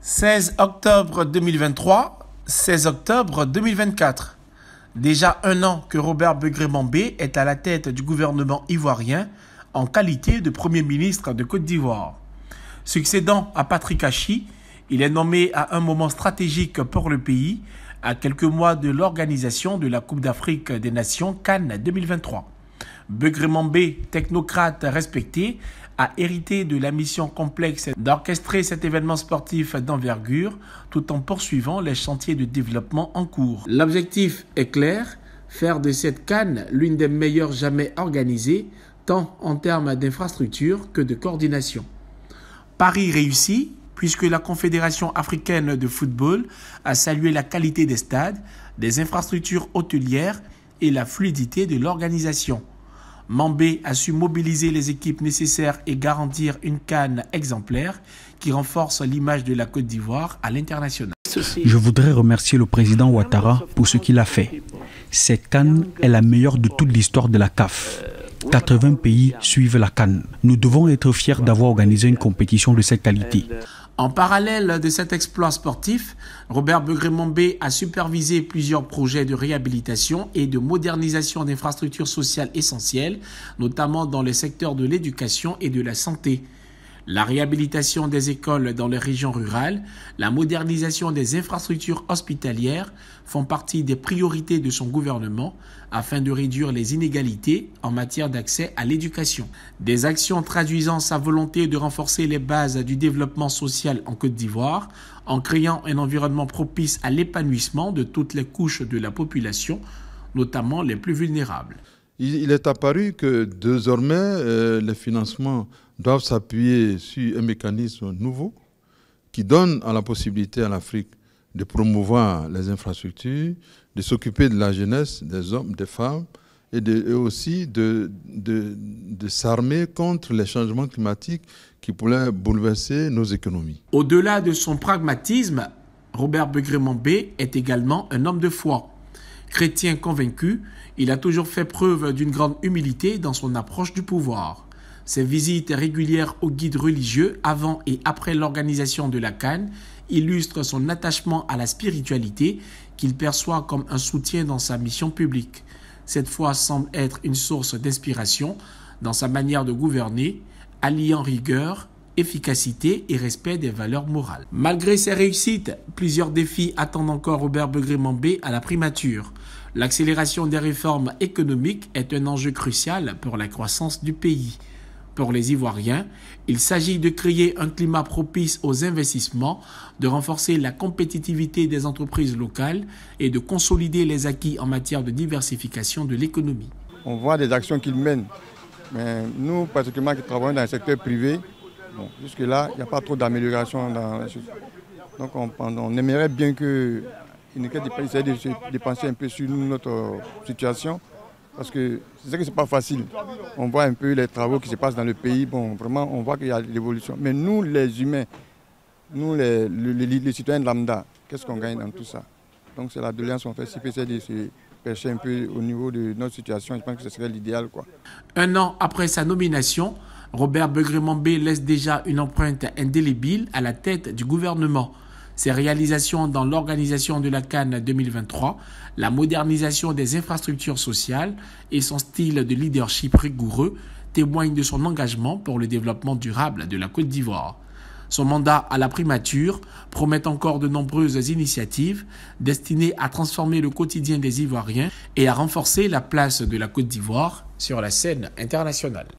16 octobre 2023, 16 octobre 2024. Déjà un an que Robert Begré-Mambé est à la tête du gouvernement ivoirien en qualité de Premier ministre de Côte d'Ivoire. Succédant à Patrick Hachi, il est nommé à un moment stratégique pour le pays, à quelques mois de l'organisation de la Coupe d'Afrique des Nations Cannes 2023. Begrimambé, technocrate respecté, a hérité de la mission complexe d'orchestrer cet événement sportif d'envergure tout en poursuivant les chantiers de développement en cours. L'objectif est clair, faire de cette canne l'une des meilleures jamais organisées, tant en termes d'infrastructures que de coordination. Paris réussit puisque la Confédération africaine de football a salué la qualité des stades, des infrastructures hôtelières et la fluidité de l'organisation. Mambé a su mobiliser les équipes nécessaires et garantir une canne exemplaire qui renforce l'image de la Côte d'Ivoire à l'international. Je voudrais remercier le président Ouattara pour ce qu'il a fait. Cette canne est la meilleure de toute l'histoire de la CAF. 80 pays suivent la canne. Nous devons être fiers d'avoir organisé une compétition de cette qualité. En parallèle de cet exploit sportif, Robert begré a supervisé plusieurs projets de réhabilitation et de modernisation d'infrastructures sociales essentielles, notamment dans les secteurs de l'éducation et de la santé la réhabilitation des écoles dans les régions rurales, la modernisation des infrastructures hospitalières font partie des priorités de son gouvernement afin de réduire les inégalités en matière d'accès à l'éducation. Des actions traduisant sa volonté de renforcer les bases du développement social en Côte d'Ivoire en créant un environnement propice à l'épanouissement de toutes les couches de la population, notamment les plus vulnérables. Il est apparu que désormais, le euh, les financements doivent s'appuyer sur un mécanisme nouveau qui donne à la possibilité à l'Afrique de promouvoir les infrastructures, de s'occuper de la jeunesse, des hommes, des femmes, et, aussi de, s'armer contre les changements climatiques qui pourraient bouleverser nos économies. Au-delà de son pragmatisme, Robert begré B est également un homme de foi. Chrétien convaincu, il a toujours fait preuve d'une grande humilité dans son approche du pouvoir ses visites régulières aux guides religieux avant et après l'organisation de la Cannes illustrent son attachement à la spiritualité qu'il perçoit comme un soutien dans sa mission publique. Cette foi semble être une source d'inspiration dans sa manière de gouverner, alliant rigueur, efficacité et respect des valeurs morales. Malgré ses réussites, plusieurs défis attendent encore Robert Begrimambé à la primature. L'accélération des réformes économiques est un enjeu crucial pour la croissance du pays pour les Ivoiriens. Il s'agit de créer un climat propice aux investissements, de renforcer la compétitivité des entreprises locales et de consolider les acquis en matière de diversification de l'économie. On voit des actions qu'ils mènent, mais nous, particulièrement qui travaillons dans le secteur privé, jusque-là, il n'y a pas trop d'amélioration dans Donc on, aimerait bien que essayer de dépenser un peu sur notre situation parce que c'est que ce n'est pas facile. On voit un peu les travaux qui se passent dans le pays. Bon, vraiment, on voit qu'il y a l'évolution. Mais nous, les humains, nous, les, citoyens de citoyens lambda, qu'est-ce qu'on gagne dans tout ça Donc, c'est la doléance qu'on fait. Si de se pêcher un peu au niveau de notre situation, je pense que ce serait l'idéal. Un an après sa nomination, Robert begré laisse déjà une empreinte indélébile à la tête du gouvernement. Ses réalisations dans l'organisation de la Cannes 2023, la modernisation des infrastructures sociales et son style de leadership rigoureux témoignent de son engagement pour le développement durable de la Côte d'Ivoire. Son mandat à la primature promet encore de nombreuses initiatives destinées à transformer le quotidien des Ivoiriens et à renforcer la place de la Côte d'Ivoire sur la scène internationale.